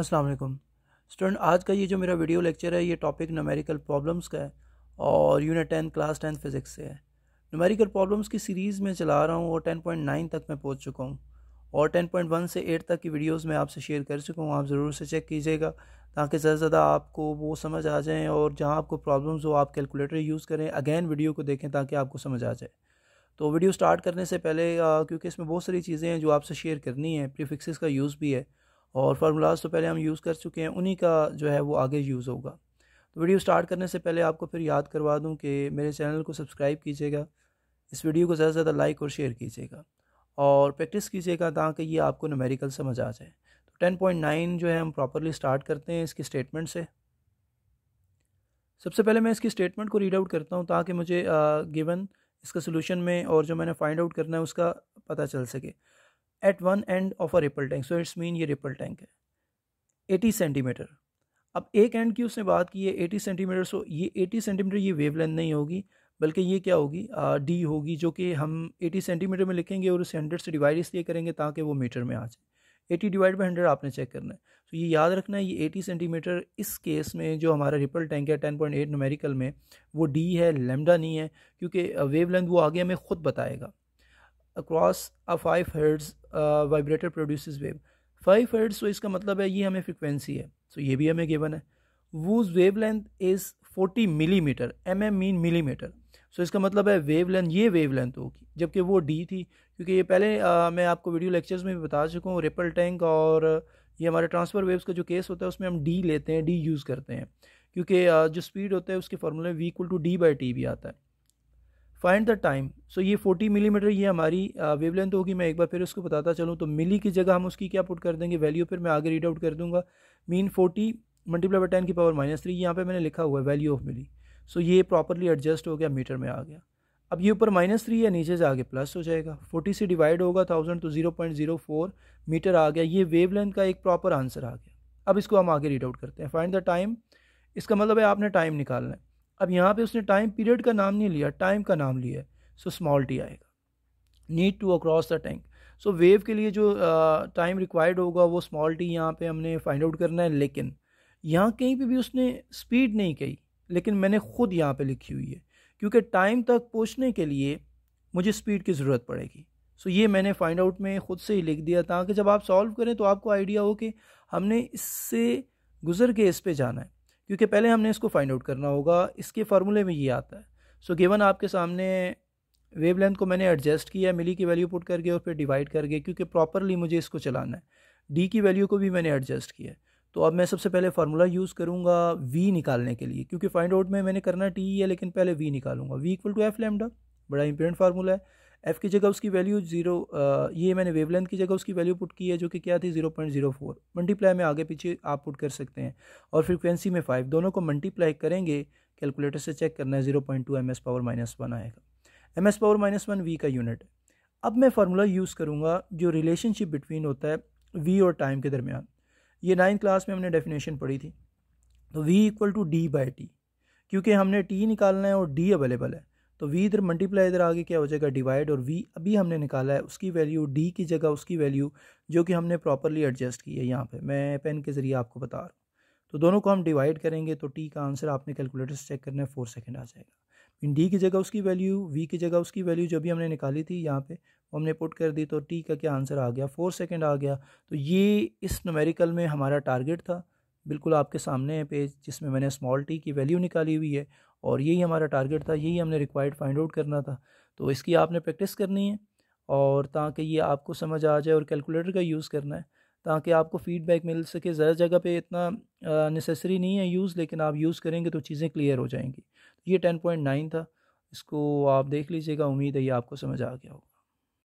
अस्सलाम वालेकुम स्टूडेंट आज का ये जो मेरा वीडियो लेक्चर है ये टॉपिक नमेरिकल प्रॉब्लम्स का है और unit ten class ten physics से है नमेरिकल प्रॉब्लम्स की सीरीज़ में चला रहा हूँ और टेन पॉइंट नाइन तक मैं पहुँच चुका हूँ और टेन पॉइंट वन से एट तक की वीडियोज़ मैं आपसे शेयर कर चुका हूँ आप ज़रूर से चेक कीजिएगा ताकि ज़्यादा से ज़्यादा आपको वो समझ आ जाएँ और जहाँ आपको प्रॉब्लम्स हो आप कैलकुलेटर यूज़ करें अगेन वीडियो को देखें ताकि आपको समझ आ जाए तो वीडियो स्टार्ट करने से पहले क्योंकि इसमें बहुत सारी चीज़ें हैं जो आपसे शेयर करनी है प्रीफिक्सेस का यूज़ भी है और फार्मूलाज तो पहले हम यूज़ कर चुके हैं उन्हीं का जो है वो आगे यूज़ होगा तो वीडियो स्टार्ट करने से पहले आपको फिर याद करवा दूं कि मेरे चैनल को सब्सक्राइब कीजिएगा इस वीडियो को ज़्यादा से ज़्यादा लाइक और शेयर कीजिएगा और प्रैक्टिस कीजिएगा ताकि ये आपको नमेरिकल समझ आ जाए तो टेन पॉइंट नाइन जो है हम प्रॉपरली स्टार्ट करते हैं इसकी स्टेटमेंट से सबसे पहले मैं इसकी स्टेटमेंट को रीड आउट करता हूँ ताकि मुझे गिवन इसका सोल्यूशन में और जो मैंने फाइंड आउट करना है उसका पता चल सके at one end of a ripple tank so it's mean ये रिपल टैंक है एटी सेंटीमीटर अब एक एंड की उसने बात की है एटी सेंटीमीटर सो ये एटी सेंटीमीटर ये वेव लेंथ नहीं होगी बल्कि ये क्या होगी डी होगी जो कि हम एटी सेंटीमीटर में लिखेंगे और उसे हंड्रेड से डिवाइड इसलिए करेंगे ताकि वो मीटर में आ जाए एटी डिवाइड बाई हंड्रेड आपने चेक करना है तो ये याद रखना है ये एटी सेंटीमीटर इस केस में जो हमारा रिपल टैंक है टेन पॉइंट एट नोमेरिकल में वो डी है लेमडा नहीं है क्योंकि वेव लेंथ वो आगे हमें खुद बताएगा across a five hertz vibrator produce wave five hertz तो इसका मतलब है ये हमें फ्रिक्वेंसी है सो so ये भी हमें गिवन है whose wave length is forty millimetre M M mean millimetre so इसका मतलब है वेव लेंथ ये वेव लेंथ होगी जबकि वो डी थी क्योंकि ये पहले आ, uh, मैं आपको वीडियो लेक्चर्स में भी बता चुका हूँ रिपल टैंक और ये हमारे ट्रांसफर वेव्स का जो केस होता है उसमें हम डी लेते हैं डी यूज़ करते हैं क्योंकि uh, जो स्पीड होता है उसके फार्मूले v equal to d by t भी आता है फाइंड द टाइम सो ये 40 मिलीमीटर mm, ये हमारी वेवलेंथ uh, लेंथ होगी मैं एक बार फिर उसको बताता चलूँ तो मिली की जगह हम उसकी क्या पुट कर देंगे वैल्यू फिर मैं आगे रीड आउट कर दूंगा मीन 40 मल्टीप्लाई बाई टेन की पावर माइनस थ्री यहाँ पर मैंने लिखा हुआ है वैल्यू ऑफ मिली सो ये प्रॉपरली एडजस्ट हो गया मीटर में आ गया अब ये ऊपर माइनस थ्री या नीचे से आगे प्लस हो जाएगा फोर्टी से डिवाइड होगा थाउजेंड तो zero point zero four metre आ गया ये वेव लेंथ का एक प्रॉपर आंसर आ गया अब इसको हम आगे रीड आउट करते हैं फाइंड द टाइम इसका मतलब है आपने टाइम निकालना है अब यहाँ पे उसने टाइम पीरियड का नाम नहीं लिया टाइम का नाम लिया सो स्मॉल टी आएगा need to across the tank so wave के लिए जो टाइम uh, रिक्वायर्ड होगा वो स्मॉल टी यहाँ पे हमने फाइंड आउट करना है लेकिन यहाँ कहीं पे भी उसने स्पीड नहीं कही लेकिन मैंने खुद यहाँ पे लिखी हुई है क्योंकि टाइम तक पहुँचने के लिए मुझे स्पीड की ज़रूरत पड़ेगी सो so, ये मैंने फाइंड आउट में ख़ुद से ही लिख दिया ताकि जब आप सॉल्व करें तो आपको आइडिया हो कि हमने इससे गुज़र के इस पे जाना है क्योंकि पहले हमने इसको फाइंड आउट करना होगा इसके फार्मूले में ये आता है सो so, गिवन आपके सामने वेव लेंथ को मैंने एडजस्ट किया मिली की वैल्यू पुट करके और फिर डिवाइड करके क्योंकि प्रॉपरली मुझे इसको चलाना है डी की वैल्यू को भी मैंने एडजस्ट किया तो अब मैं सबसे पहले फार्मूला यूज़ करूँगा वी निकालने के लिए क्योंकि फाइंड आउट में मैंने करना टी है लेकिन पहले वी निकालूंगा v equal to f lambda बड़ा इंपॉर्टेंट फार्मूला है एफ़ की जगह उसकी वैल्यू जीरो ये मैंने वेवलेंथ की जगह उसकी वैल्यू पुट की है जो कि क्या थी zero point zero four multiply में आगे पीछे आप पुट कर सकते हैं और फ्रिक्वेंसी में फाइव दोनों को मल्टीप्लाई करेंगे कैलकुलेटर से चेक करना है zero point two m s power minus one आएगा m s power minus one v का यूनिट है अब मैं फार्मूला यूज़ करूँगा जो रिलेशनशिप बिटवीन होता है वी और टाइम के दरमियान ये नाइन्थ क्लास में हमने डेफिनेशन पढ़ी थी तो v equal to d by t क्योंकि हमने टी निकालना है और डी अवेलेबल है तो वी इधर मल्टीप्लाई इधर आगे क्या हो जाएगा डिवाइड और वी अभी हमने निकाला है उसकी वैल्यू डी की जगह उसकी वैल्यू जो कि हमने प्रॉपरली एडजस्ट की है यहाँ पे मैं पेन के ज़रिए आपको बता रहा हूँ तो दोनों को हम डिवाइड करेंगे तो टी का आंसर आपने कैलकुलेटर से चेक करना है फोर सेकेंड आ जाएगा इन डी की जगह उसकी वैल्यू वी की जगह उसकी वैल्यू जो भी हमने निकाली थी यहाँ पे हमने पुट कर दी तो टी का क्या आंसर आ गया फोर सेकेंड आ गया तो ये इस नमेरिकल में हमारा टारगेट था बिल्कुल आपके सामने है पेज जिसमें मैंने स्मॉल टी की वैल्यू निकाली हुई है और यही हमारा टारगेट था यही हमने रिक्वायर्ड फाइंड आउट करना था तो इसकी आपने प्रैक्टिस करनी है और ताकि ये आपको समझ आ जाए और कैलकुलेटर का यूज़ करना है ताकि आपको फीडबैक मिल सके ज़्यादा जगह पे इतना नेसेसरी नहीं है यूज़ लेकिन आप यूज़ करेंगे तो चीज़ें क्लियर हो जाएंगी ये टेन पॉइंट नाइन था इसको आप देख लीजिएगा उम्मीद है ये आपको समझ आ गया होगा